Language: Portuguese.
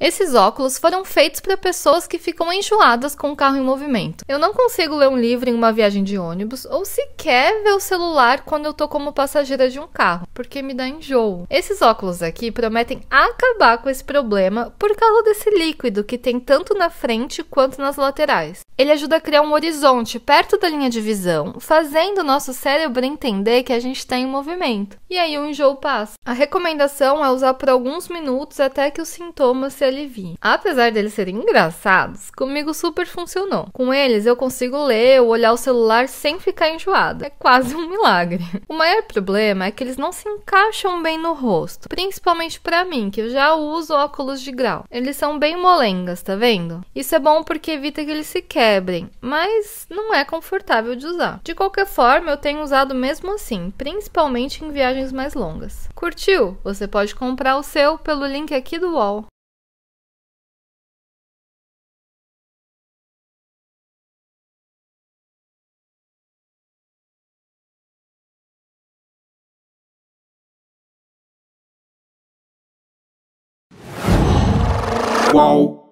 Esses óculos foram feitos para pessoas que ficam enjoadas com o carro em movimento. Eu não consigo ler um livro em uma viagem de ônibus ou sequer ver o celular quando eu tô como passageira de um carro, porque me dá enjoo. Esses óculos aqui prometem acabar com esse problema por causa desse líquido que tem tanto na frente quanto nas laterais. Ele ajuda a criar um horizonte perto da linha de visão, fazendo o nosso cérebro entender que a gente está em movimento. E aí o enjoo passa. A recomendação é usar por alguns minutos até que os sintomas se aliviem. Apesar deles serem engraçados, comigo super funcionou. Com eles eu consigo ler ou olhar o celular sem ficar enjoada. É quase um milagre. O maior problema é que eles não se encaixam bem no rosto, principalmente para mim, que eu já uso óculos de grau. Eles são bem molengas, tá vendo? Isso é bom porque evita que eles se quebrem quebrem, mas não é confortável de usar. De qualquer forma, eu tenho usado mesmo assim, principalmente em viagens mais longas. Curtiu? Você pode comprar o seu pelo link aqui do UOL. Qual?